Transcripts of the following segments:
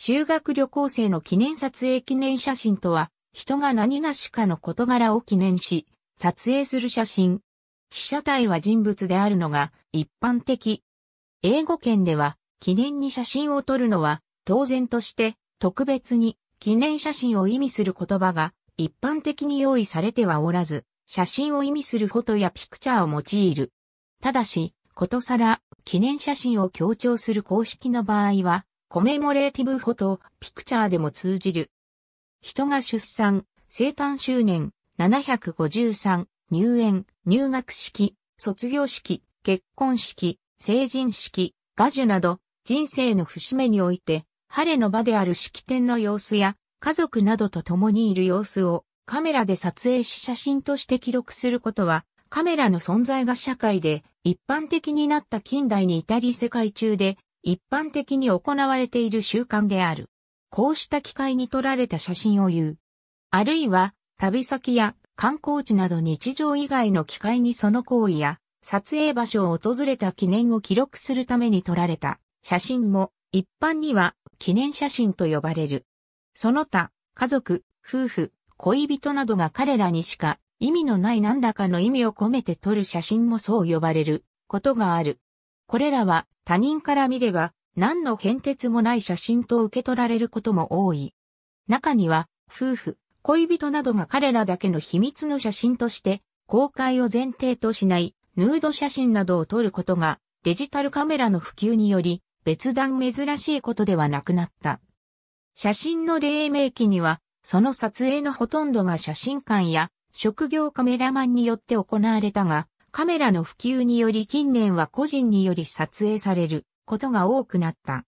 修学旅行生の記念撮影記念写真とは、人が何が主かの事柄を記念し、撮影する写真。被写体は人物であるのが一般的。英語圏では、記念に写真を撮るのは、当然として、特別に記念写真を意味する言葉が一般的に用意されてはおらず、写真を意味するフォトやピクチャーを用いる。ただし、ことさら、記念写真を強調する公式の場合は、コメモレーティブフォト、ピクチャーでも通じる。人が出産、生誕周年、753、入園、入学式、卒業式、結婚式、成人式、画樹など、人生の節目において、晴れの場である式典の様子や、家族などと共にいる様子をカメラで撮影し写真として記録することは、カメラの存在が社会で一般的になった近代に至り世界中で一般的に行われている習慣である。こうした機会に撮られた写真を言う。あるいは、旅先や観光地など日常以外の機会にその行為や撮影場所を訪れた記念を記録するために撮られた写真も一般には記念写真と呼ばれる。その他、家族、夫婦、恋人などが彼らにしか意味のない何らかの意味を込めて撮る写真もそう呼ばれることがある。これらは他人から見れば何の変哲もない写真と受け取られることも多い。中には夫婦、恋人などが彼らだけの秘密の写真として公開を前提としないヌード写真などを撮ることがデジタルカメラの普及により別段珍しいことではなくなった。写真の黎明期にはその撮影のほとんどが写真館や職業カメラマンによって行われたが、カメラの普及により近年は個人により撮影されることが多くなった。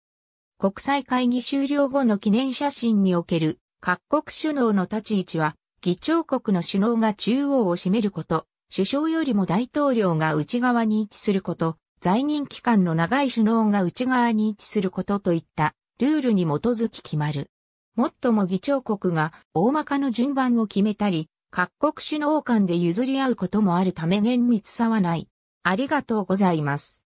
国際会議終了後の記念写真における各国首脳の立ち位置は、議長国の首脳が中央を占めること、首相よりも大統領が内側に位置すること、在任期間の長い首脳が内側に位置することといったルールに基づき決まる。もっとも議長国が大まかの順番を決めたり、各国首脳間で譲り合うこともあるため厳密さはない。ありがとうございます。